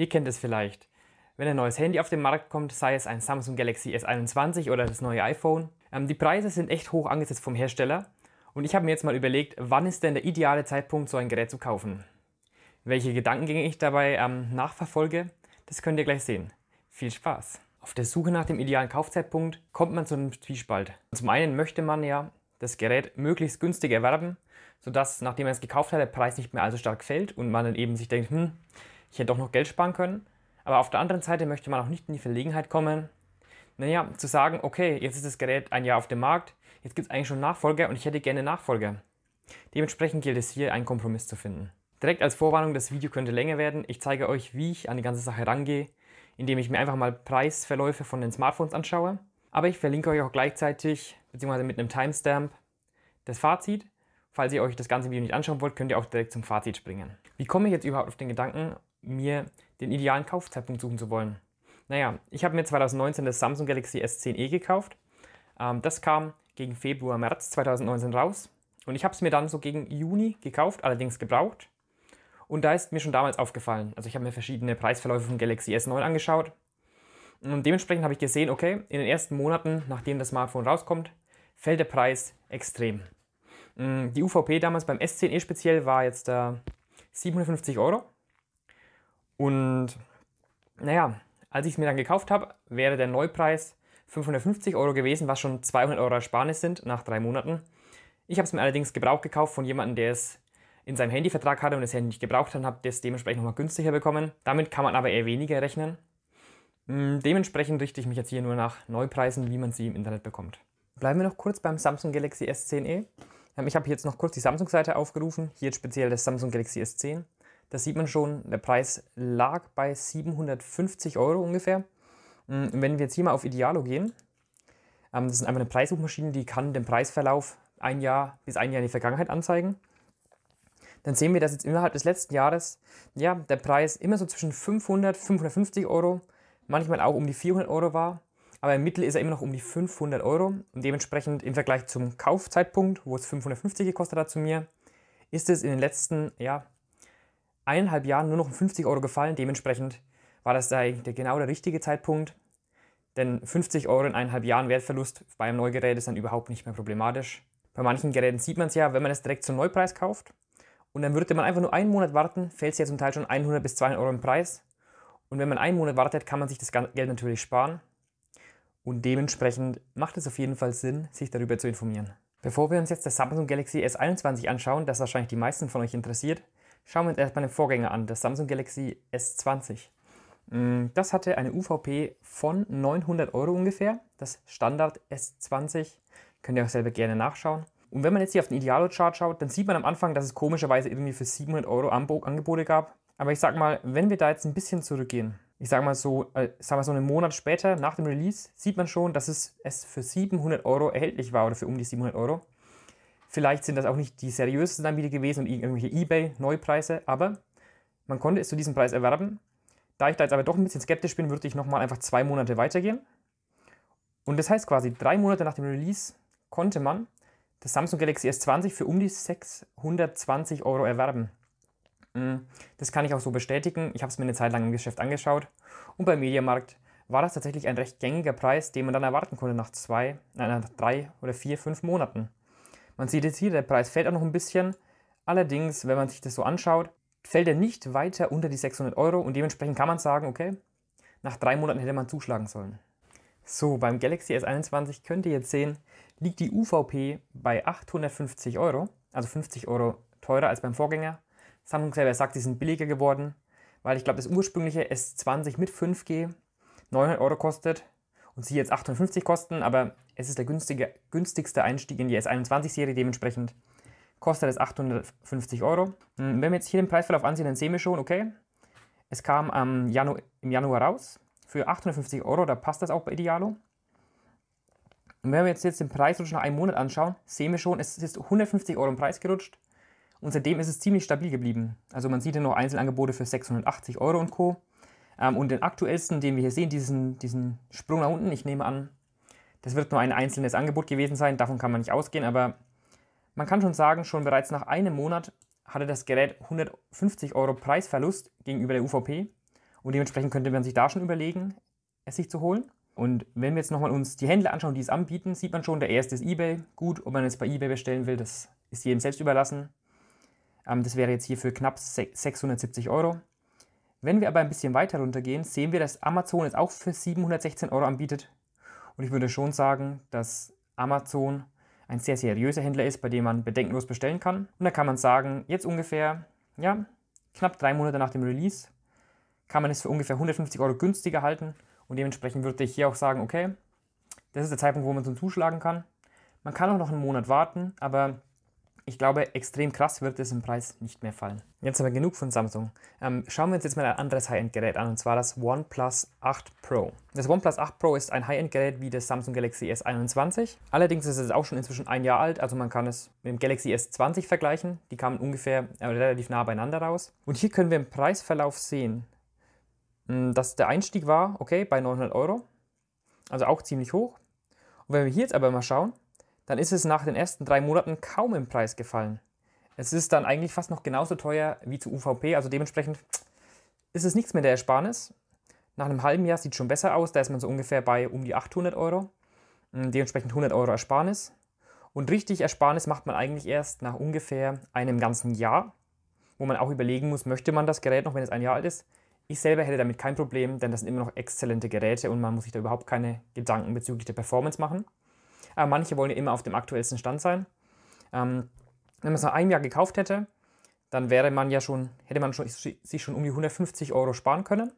Ihr kennt es vielleicht. Wenn ein neues Handy auf den Markt kommt, sei es ein Samsung Galaxy S21 oder das neue iPhone, ähm, die Preise sind echt hoch angesetzt vom Hersteller. Und ich habe mir jetzt mal überlegt, wann ist denn der ideale Zeitpunkt, so ein Gerät zu kaufen? Welche Gedankengänge ich dabei ähm, nachverfolge, das könnt ihr gleich sehen. Viel Spaß! Auf der Suche nach dem idealen Kaufzeitpunkt kommt man zu einem Zwiespalt. Zum einen möchte man ja das Gerät möglichst günstig erwerben, sodass, nachdem man es gekauft hat, der Preis nicht mehr allzu stark fällt und man dann eben sich denkt, hm, ich hätte doch noch Geld sparen können. Aber auf der anderen Seite möchte man auch nicht in die Verlegenheit kommen, naja, zu sagen, okay, jetzt ist das Gerät ein Jahr auf dem Markt, jetzt gibt es eigentlich schon Nachfolger und ich hätte gerne Nachfolger. Dementsprechend gilt es hier, einen Kompromiss zu finden. Direkt als Vorwarnung, das Video könnte länger werden. Ich zeige euch, wie ich an die ganze Sache rangehe, indem ich mir einfach mal Preisverläufe von den Smartphones anschaue. Aber ich verlinke euch auch gleichzeitig, beziehungsweise mit einem Timestamp, das Fazit. Falls ihr euch das ganze Video nicht anschauen wollt, könnt ihr auch direkt zum Fazit springen. Wie komme ich jetzt überhaupt auf den Gedanken, mir den idealen Kaufzeitpunkt suchen zu wollen. Naja, ich habe mir 2019 das Samsung Galaxy S10e gekauft. Ähm, das kam gegen Februar, März 2019 raus. Und ich habe es mir dann so gegen Juni gekauft, allerdings gebraucht. Und da ist mir schon damals aufgefallen, also ich habe mir verschiedene Preisverläufe von Galaxy S9 angeschaut. Und dementsprechend habe ich gesehen, okay, in den ersten Monaten, nachdem das Smartphone rauskommt, fällt der Preis extrem. Mm, die UVP damals beim S10e speziell war jetzt äh, 750 Euro. Und naja, als ich es mir dann gekauft habe, wäre der Neupreis 550 Euro gewesen, was schon 200 Euro Ersparnis sind nach drei Monaten. Ich habe es mir allerdings gebraucht gekauft von jemandem, der es in seinem Handyvertrag hatte und das Handy nicht gebraucht hat, und habe das dementsprechend nochmal günstiger bekommen. Damit kann man aber eher weniger rechnen. Hm, dementsprechend richte ich mich jetzt hier nur nach Neupreisen, wie man sie im Internet bekommt. Bleiben wir noch kurz beim Samsung Galaxy S10e. Ähm, ich habe jetzt noch kurz die Samsung-Seite aufgerufen, hier speziell das Samsung Galaxy S10. Da sieht man schon, der Preis lag bei 750 Euro ungefähr. Und mm, wenn wir jetzt hier mal auf Idealo gehen, ähm, das ist einfach eine Preissuchmaschine, die kann den Preisverlauf ein Jahr bis ein Jahr in die Vergangenheit anzeigen. Dann sehen wir, dass jetzt innerhalb des letzten Jahres ja, der Preis immer so zwischen 500, 550 Euro, manchmal auch um die 400 Euro war. Aber im Mittel ist er immer noch um die 500 Euro. Und dementsprechend im Vergleich zum Kaufzeitpunkt, wo es 550 gekostet hat zu mir, ist es in den letzten ja, eineinhalb Jahren nur noch um 50 Euro gefallen. Dementsprechend war das der, der, genau der richtige Zeitpunkt. Denn 50 Euro in eineinhalb Jahren Wertverlust bei einem Neugerät ist dann überhaupt nicht mehr problematisch. Bei manchen Geräten sieht man es ja, wenn man es direkt zum Neupreis kauft und dann würde man einfach nur einen Monat warten, fällt es ja zum Teil schon 100 bis 200 Euro im Preis. Und wenn man einen Monat wartet, kann man sich das Geld natürlich sparen. Und dementsprechend macht es auf jeden Fall Sinn, sich darüber zu informieren. Bevor wir uns jetzt das Samsung Galaxy S21 anschauen, das wahrscheinlich die meisten von euch interessiert, Schauen wir uns erstmal den Vorgänger an, das Samsung Galaxy S20. Mm, das hatte eine UVP von 900 Euro ungefähr, das Standard S20. Könnt ihr auch selber gerne nachschauen. Und wenn man jetzt hier auf den Idealo-Chart schaut, dann sieht man am Anfang, dass es komischerweise irgendwie für 700 Euro Angebote gab. Aber ich sag mal, wenn wir da jetzt ein bisschen zurückgehen, ich sag mal so, äh, sag mal so einen Monat später nach dem Release, sieht man schon, dass es, es für 700 Euro erhältlich war oder für um die 700 Euro. Vielleicht sind das auch nicht die seriösesten Anbieter gewesen und irgendwelche eBay-Neupreise, aber man konnte es zu diesem Preis erwerben. Da ich da jetzt aber doch ein bisschen skeptisch bin, würde ich nochmal einfach zwei Monate weitergehen. Und das heißt quasi, drei Monate nach dem Release konnte man das Samsung Galaxy S20 für um die 620 Euro erwerben. Mm, das kann ich auch so bestätigen. Ich habe es mir eine Zeit lang im Geschäft angeschaut. Und beim Mediamarkt war das tatsächlich ein recht gängiger Preis, den man dann erwarten konnte nach zwei, nein, äh, nach drei oder vier, fünf Monaten. Man sieht jetzt hier, der Preis fällt auch noch ein bisschen. Allerdings, wenn man sich das so anschaut, fällt er nicht weiter unter die 600 Euro und dementsprechend kann man sagen, okay, nach drei Monaten hätte man zuschlagen sollen. So, beim Galaxy S21 könnt ihr jetzt sehen, liegt die UVP bei 850 Euro, also 50 Euro teurer als beim Vorgänger. Samsung selber sagt, die sind billiger geworden, weil ich glaube, das ursprüngliche S20 mit 5G 900 Euro kostet und sie jetzt 850 kosten, aber es ist der günstige, günstigste Einstieg in die S21-Serie, dementsprechend kostet es 850 Euro. Hm, wenn wir jetzt hier den Preisverlauf ansehen, dann sehen wir schon, okay, es kam am Janu im Januar raus für 850 Euro, da passt das auch bei Idealo. Und wenn wir jetzt, jetzt den Preis nach einem Monat anschauen, sehen wir schon, es ist 150 Euro im Preis gerutscht und seitdem ist es ziemlich stabil geblieben. Also man sieht hier noch Einzelangebote für 680 Euro und Co. Ähm, und den aktuellsten, den wir hier sehen, diesen, diesen Sprung nach unten, ich nehme an, das wird nur ein einzelnes Angebot gewesen sein, davon kann man nicht ausgehen, aber man kann schon sagen, schon bereits nach einem Monat hatte das Gerät 150 Euro Preisverlust gegenüber der UVP und dementsprechend könnte man sich da schon überlegen, es sich zu holen. Und wenn wir jetzt nochmal uns die Händler anschauen, die es anbieten, sieht man schon, der erste ist eBay. Gut, ob man es bei eBay bestellen will, das ist jedem selbst überlassen. Ähm, das wäre jetzt hier für knapp 670 Euro. Wenn wir aber ein bisschen weiter runtergehen, sehen wir, dass Amazon es auch für 716 Euro anbietet. Und ich würde schon sagen, dass Amazon ein sehr seriöser Händler ist, bei dem man bedenkenlos bestellen kann. Und da kann man sagen, jetzt ungefähr, ja, knapp drei Monate nach dem Release, kann man es für ungefähr 150 Euro günstiger halten. Und dementsprechend würde ich hier auch sagen, okay, das ist der Zeitpunkt, wo man zum Zuschlagen kann. Man kann auch noch einen Monat warten, aber ich glaube, extrem krass wird es im Preis nicht mehr fallen. Jetzt aber genug von Samsung. Ähm, schauen wir uns jetzt mal ein anderes High-End-Gerät an, und zwar das OnePlus 8 Pro. Das OnePlus 8 Pro ist ein High-End-Gerät wie das Samsung Galaxy S21. Allerdings ist es auch schon inzwischen ein Jahr alt, also man kann es mit dem Galaxy S20 vergleichen. Die kamen ungefähr äh, relativ nah beieinander raus. Und hier können wir im Preisverlauf sehen, hm, dass der Einstieg war, okay, bei 900 Euro. Also auch ziemlich hoch. Und wenn wir hier jetzt aber mal schauen, dann ist es nach den ersten drei Monaten kaum im Preis gefallen. Es ist dann eigentlich fast noch genauso teuer wie zu UVP, also dementsprechend ist es nichts mehr der Ersparnis. Nach einem halben Jahr sieht es schon besser aus, da ist man so ungefähr bei um die 800 Euro, hm, dementsprechend 100 Euro Ersparnis. Und richtig Ersparnis macht man eigentlich erst nach ungefähr einem ganzen Jahr, wo man auch überlegen muss, möchte man das Gerät noch, wenn es ein Jahr alt ist. Ich selber hätte damit kein Problem, denn das sind immer noch exzellente Geräte und man muss sich da überhaupt keine Gedanken bezüglich der Performance machen. Aber manche wollen ja immer auf dem aktuellsten Stand sein. Ähm, wenn man es nach einem Jahr gekauft hätte, dann wäre man ja schon, hätte man schon, sich schon um die 150 Euro sparen können.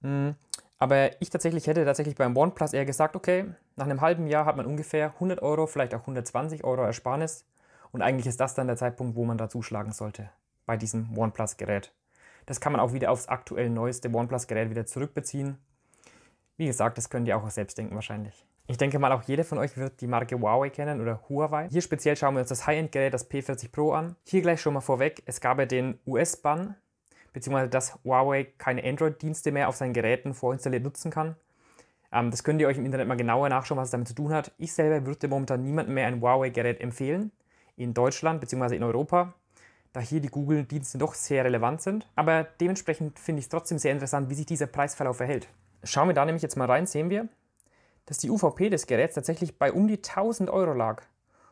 Mhm. Aber ich tatsächlich hätte tatsächlich beim OnePlus eher gesagt, okay, nach einem halben Jahr hat man ungefähr 100 Euro, vielleicht auch 120 Euro Ersparnis. Und eigentlich ist das dann der Zeitpunkt, wo man da zuschlagen sollte bei diesem OnePlus-Gerät. Das kann man auch wieder aufs aktuell neueste OnePlus-Gerät wieder zurückbeziehen. Wie gesagt, das könnt ihr auch selbst denken wahrscheinlich. Ich denke mal, auch jeder von euch wird die Marke Huawei kennen oder Huawei. Hier speziell schauen wir uns das High-End-Gerät, das P40 Pro an. Hier gleich schon mal vorweg, es gab ja den US-Bann, beziehungsweise dass Huawei keine Android-Dienste mehr auf seinen Geräten vorinstalliert nutzen kann. Ähm, das könnt ihr euch im Internet mal genauer nachschauen, was es damit zu tun hat. Ich selber würde momentan niemandem mehr ein Huawei-Gerät empfehlen, in Deutschland bzw. in Europa, da hier die Google-Dienste doch sehr relevant sind. Aber dementsprechend finde ich es trotzdem sehr interessant, wie sich dieser Preisverlauf verhält. Schauen wir da nämlich jetzt mal rein, sehen wir, dass die UVP des Geräts tatsächlich bei um die 1000 Euro lag.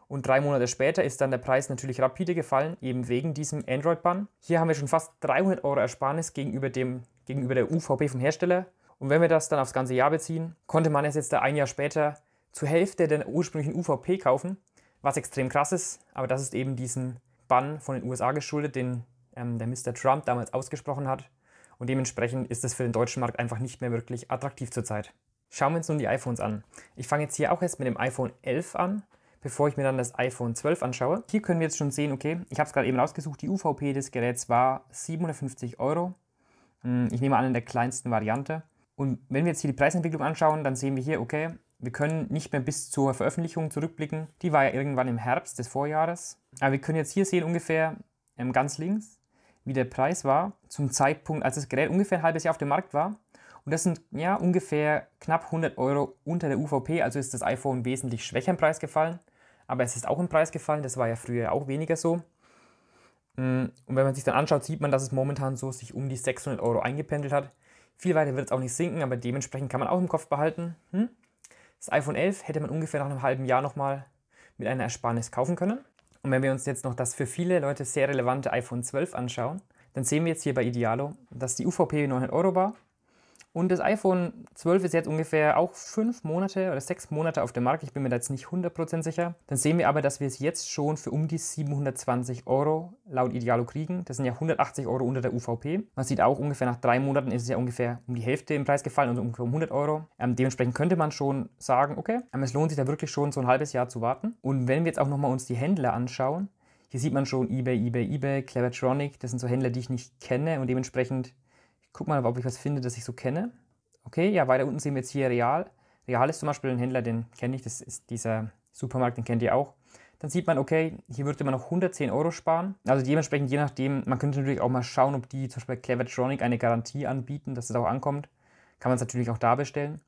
Und drei Monate später ist dann der Preis natürlich rapide gefallen, eben wegen diesem android bun Hier haben wir schon fast 300 Euro Ersparnis gegenüber, dem, gegenüber der UVP vom Hersteller. Und wenn wir das dann aufs ganze Jahr beziehen, konnte man es jetzt da ein Jahr später zur Hälfte der ursprünglichen UVP kaufen, was extrem krass ist. Aber das ist eben diesem Bann von den USA geschuldet, den ähm, der Mr. Trump damals ausgesprochen hat. Und dementsprechend ist es für den deutschen Markt einfach nicht mehr wirklich attraktiv zurzeit. Schauen wir uns nun die iPhones an. Ich fange jetzt hier auch erst mit dem iPhone 11 an, bevor ich mir dann das iPhone 12 anschaue. Hier können wir jetzt schon sehen, okay, ich habe es gerade eben rausgesucht, die UVP des Geräts war 750 Euro. Hm, ich nehme an, in der kleinsten Variante. Und wenn wir jetzt hier die Preisentwicklung anschauen, dann sehen wir hier, okay, wir können nicht mehr bis zur Veröffentlichung zurückblicken. Die war ja irgendwann im Herbst des Vorjahres. Aber wir können jetzt hier sehen ungefähr ähm, ganz links, wie der Preis war zum Zeitpunkt, als das Gerät ungefähr ein halbes Jahr auf dem Markt war. Und das sind ja ungefähr knapp 100 Euro unter der UVP, also ist das iPhone wesentlich schwächer im Preis gefallen. Aber es ist auch im Preis gefallen, das war ja früher auch weniger so. Mm, und wenn man sich dann anschaut, sieht man, dass es momentan so sich um die 600 Euro eingependelt hat. Viel weiter wird es auch nicht sinken, aber dementsprechend kann man auch im Kopf behalten, hm? das iPhone 11 hätte man ungefähr nach einem halben Jahr nochmal mit einer Ersparnis kaufen können. Und wenn wir uns jetzt noch das für viele Leute sehr relevante iPhone 12 anschauen, dann sehen wir jetzt hier bei Idealo, dass die UVP 900 Euro war und das iPhone 12 ist jetzt ungefähr auch fünf Monate oder sechs Monate auf dem Markt. Ich bin mir da jetzt nicht 100% sicher. Dann sehen wir aber, dass wir es jetzt schon für um die 720 Euro laut Idealo kriegen. Das sind ja 180 Euro unter der UVP. Man sieht auch ungefähr nach drei Monaten ist es ja ungefähr um die Hälfte im Preis gefallen, also ungefähr um 100 Euro. Ähm, dementsprechend könnte man schon sagen, okay, ähm, es lohnt sich da wirklich schon so ein halbes Jahr zu warten. Und wenn wir jetzt auch nochmal uns die Händler anschauen, hier sieht man schon eBay, eBay, eBay, Clevertronic, das sind so Händler, die ich nicht kenne und dementsprechend guck mal, ob ich was finde, das ich so kenne. Okay, ja, weiter unten sehen wir jetzt hier Real. Real ist zum Beispiel ein Händler, den kenne ich, das ist dieser Supermarkt, den kennt ihr auch. Dann sieht man, okay, hier würde man noch 110 Euro sparen. Also dementsprechend, je nachdem, man könnte natürlich auch mal schauen, ob die zum Beispiel Clevertronic eine Garantie anbieten, dass es auch ankommt. Kann man es natürlich auch da bestellen.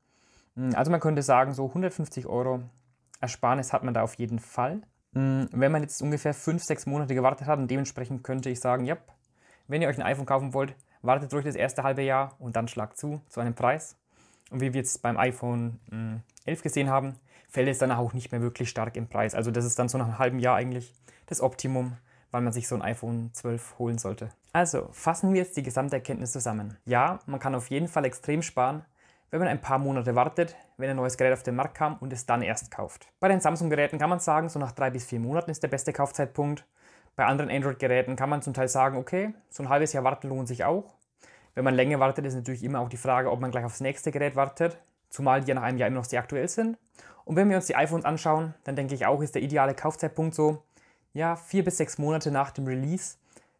Hm, also man könnte sagen, so 150 Euro Ersparnis hat man da auf jeden Fall. Hm, wenn man jetzt ungefähr 5, 6 Monate gewartet hat und dementsprechend könnte ich sagen, ja, wenn ihr euch ein iPhone kaufen wollt, wartet ruhig das erste halbe Jahr und dann schlagt zu, zu einem Preis. Und wie wir jetzt beim iPhone 11 mm, gesehen haben, fällt es danach auch nicht mehr wirklich stark im Preis. Also das ist dann so nach einem halben Jahr eigentlich das Optimum, wann man sich so ein iPhone 12 holen sollte. Also fassen wir jetzt die gesamte Erkenntnis zusammen. Ja, man kann auf jeden Fall extrem sparen, wenn man ein paar Monate wartet, wenn ein neues Gerät auf den Markt kam und es dann erst kauft. Bei den Samsung-Geräten kann man sagen, so nach drei bis vier Monaten ist der beste Kaufzeitpunkt. Bei anderen Android-Geräten kann man zum Teil sagen, okay, so ein halbes Jahr warten lohnt sich auch. Wenn man länger wartet, ist natürlich immer auch die Frage, ob man gleich aufs nächste Gerät wartet, zumal die ja nach einem Jahr immer noch sehr aktuell sind. Und wenn wir uns die iPhones anschauen, dann denke ich auch, ist der ideale Kaufzeitpunkt so, ja, vier bis sechs Monate nach dem Release.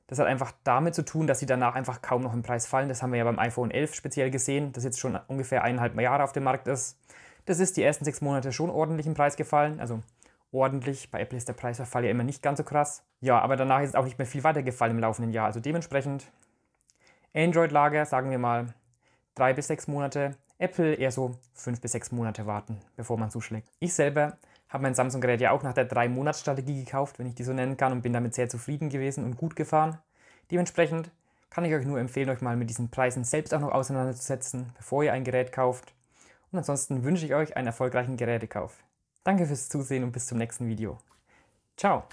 Das hat einfach damit zu tun, dass sie danach einfach kaum noch im Preis fallen. Das haben wir ja beim iPhone 11 speziell gesehen, das jetzt schon ungefähr eineinhalb Jahre auf dem Markt ist. Das ist die ersten sechs Monate schon ordentlich im Preis gefallen. Also ordentlich. Bei Apple ist der Preisverfall ja immer nicht ganz so krass. Ja, aber danach ist auch nicht mehr viel weitergefallen im laufenden Jahr. Also dementsprechend Android-Lager, sagen wir mal, drei bis sechs Monate. Apple eher so fünf bis sechs Monate warten, bevor man zuschlägt. Ich selber habe mein Samsung-Gerät ja auch nach der Drei-Monats-Strategie gekauft, wenn ich die so nennen kann, und bin damit sehr zufrieden gewesen und gut gefahren. Dementsprechend kann ich euch nur empfehlen, euch mal mit diesen Preisen selbst auch noch auseinanderzusetzen, bevor ihr ein Gerät kauft. Und ansonsten wünsche ich euch einen erfolgreichen Gerätekauf. Danke fürs Zusehen und bis zum nächsten Video. Ciao!